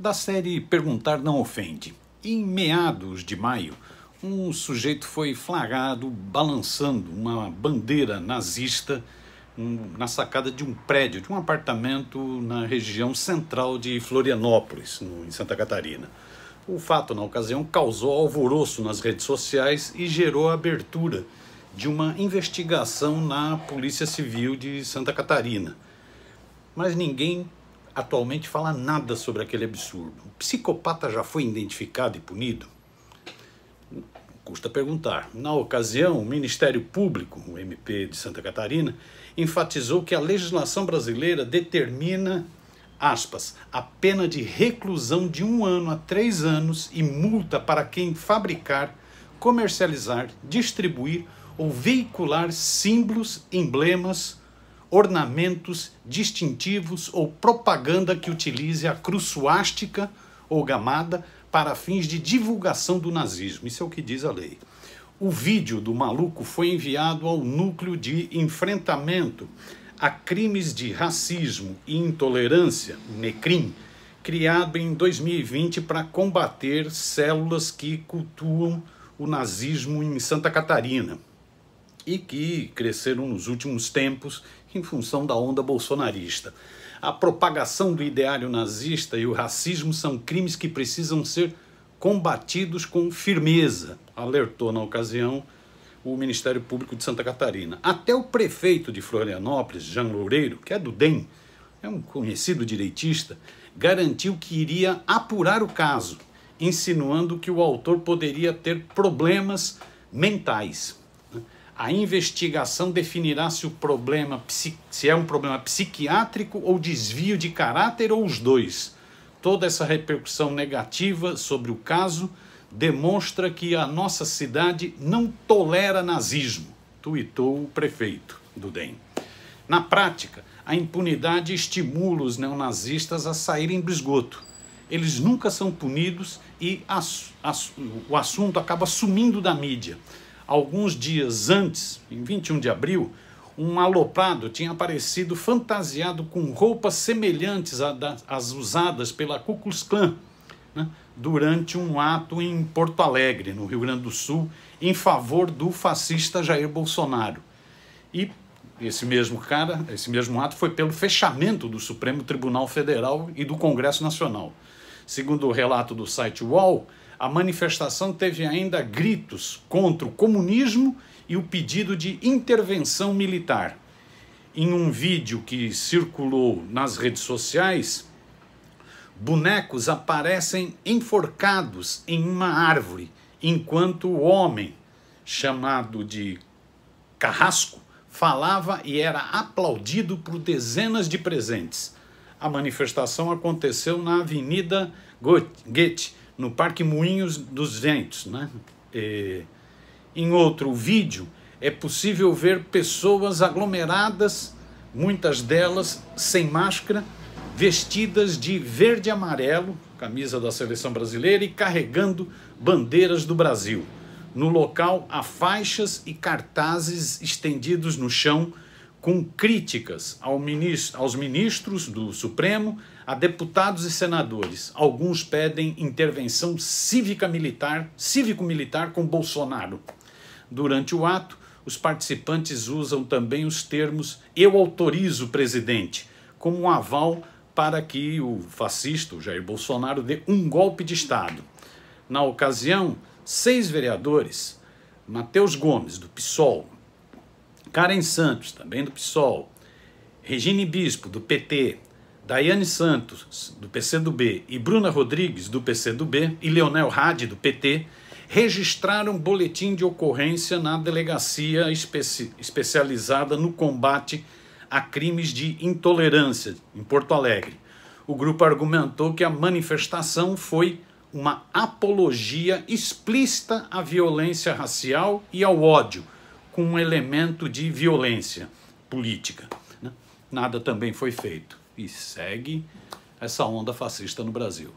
da série Perguntar Não Ofende. Em meados de maio, um sujeito foi flagrado balançando uma bandeira nazista na sacada de um prédio, de um apartamento na região central de Florianópolis, em Santa Catarina. O fato, na ocasião, causou alvoroço nas redes sociais e gerou a abertura de uma investigação na Polícia Civil de Santa Catarina. Mas ninguém atualmente fala nada sobre aquele absurdo. O psicopata já foi identificado e punido? Custa perguntar. Na ocasião, o Ministério Público, o MP de Santa Catarina, enfatizou que a legislação brasileira determina, aspas, a pena de reclusão de um ano a três anos e multa para quem fabricar, comercializar, distribuir ou veicular símbolos, emblemas, ornamentos distintivos ou propaganda que utilize a cruz suástica ou gamada para fins de divulgação do nazismo. Isso é o que diz a lei. O vídeo do maluco foi enviado ao núcleo de enfrentamento a crimes de racismo e intolerância, NECRIM, criado em 2020 para combater células que cultuam o nazismo em Santa Catarina e que cresceram nos últimos tempos em função da onda bolsonarista. A propagação do ideário nazista e o racismo são crimes que precisam ser combatidos com firmeza, alertou na ocasião o Ministério Público de Santa Catarina. Até o prefeito de Florianópolis, Jean Loureiro, que é do DEM, é um conhecido direitista, garantiu que iria apurar o caso, insinuando que o autor poderia ter problemas mentais. A investigação definirá se o problema se é um problema psiquiátrico ou desvio de caráter ou os dois. Toda essa repercussão negativa sobre o caso demonstra que a nossa cidade não tolera nazismo, tuitou o prefeito do DEM. Na prática, a impunidade estimula os neonazistas a saírem do esgoto. Eles nunca são punidos e o assunto acaba sumindo da mídia alguns dias antes, em 21 de abril, um aloprado tinha aparecido fantasiado com roupas semelhantes às usadas pela Ku Klux Klan né, durante um ato em Porto Alegre, no Rio Grande do Sul, em favor do fascista Jair Bolsonaro. E esse mesmo cara, esse mesmo ato foi pelo fechamento do Supremo Tribunal Federal e do Congresso Nacional. Segundo o relato do site UOL, a manifestação teve ainda gritos contra o comunismo e o pedido de intervenção militar. Em um vídeo que circulou nas redes sociais, bonecos aparecem enforcados em uma árvore, enquanto o homem, chamado de Carrasco, falava e era aplaudido por dezenas de presentes. A manifestação aconteceu na Avenida Goethe, no Parque Moinhos dos Ventos. Né? E, em outro vídeo, é possível ver pessoas aglomeradas, muitas delas sem máscara, vestidas de verde e amarelo, camisa da seleção brasileira, e carregando bandeiras do Brasil. No local há faixas e cartazes estendidos no chão com críticas ao ministro, aos ministros do Supremo, a deputados e senadores. Alguns pedem intervenção cívica militar, cívico-militar com Bolsonaro. Durante o ato, os participantes usam também os termos eu autorizo o presidente, como um aval para que o fascista o Jair Bolsonaro dê um golpe de Estado. Na ocasião, seis vereadores, Matheus Gomes, do PSOL, Karen Santos, também do PSOL, Regine Bispo, do PT, Daiane Santos, do PCdoB, e Bruna Rodrigues, do PCdoB, e Leonel Hadi, do PT, registraram boletim de ocorrência na delegacia especi especializada no combate a crimes de intolerância, em Porto Alegre. O grupo argumentou que a manifestação foi uma apologia explícita à violência racial e ao ódio, com um elemento de violência política. Né? Nada também foi feito e segue essa onda fascista no Brasil.